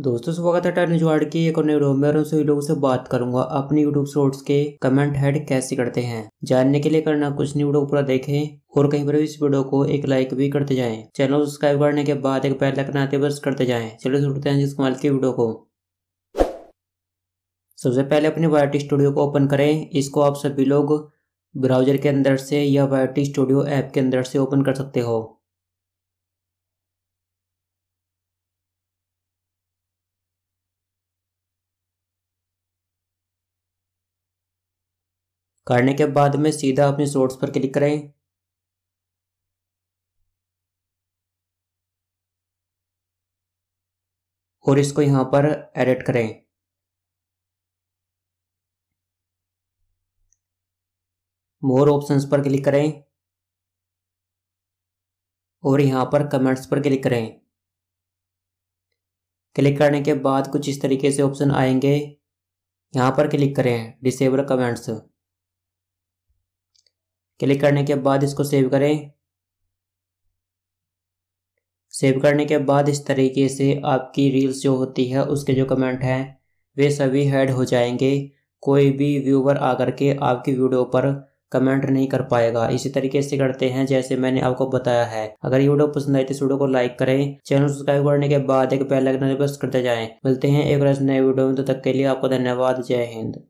दोस्तों स्वागत है टर्न जुआड़ की एक और वीडियो में उन सभी लोगों से बात करूंगा अपने यूट्यूब शॉर्ट्स के कमेंट हेड कैसे करते हैं जानने के लिए करना कुछ नहीं वीडियो पूरा देखें और कहीं पर इस वीडियो को एक लाइक भी करते जाएं चैनल सब्सक्राइब करने के बाद एक पैर लगना बस करते जाए चलो जुड़ते हैं जिस कमाल की वीडियो को सबसे पहले अपने वायटी स्टूडियो को ओपन करें इसको आप सभी लोग ब्राउजर के अंदर से या वायटी स्टूडियो ऐप के अंदर से ओपन कर सकते हो करने के बाद में सीधा अपने सोर्स पर क्लिक करें और इसको यहां पर एडिट करें मोर ऑप्शंस पर क्लिक करें और यहां पर कमेंट्स पर क्लिक करें क्लिक करने के बाद कुछ इस तरीके से ऑप्शन आएंगे यहां पर क्लिक करें डिसेबल कमेंट्स क्लिक करने के बाद इसको सेव करें सेव करने के बाद इस तरीके से आपकी रील्स जो होती है उसके जो कमेंट हैं वे सभी हेड हो जाएंगे कोई भी व्यूवर आकर के आपकी वीडियो पर कमेंट नहीं कर पाएगा इसी तरीके से करते हैं जैसे मैंने आपको बताया है अगर ये वीडियो पसंद आई तो इस वीडियो को लाइक करें चैनल सब्सक्राइब करने के बाद एक बेल आइकन प्रेस करते जाएं मिलते हैं एक नए वीडियो में तो तक के लिए आपको धन्यवाद जय हिंद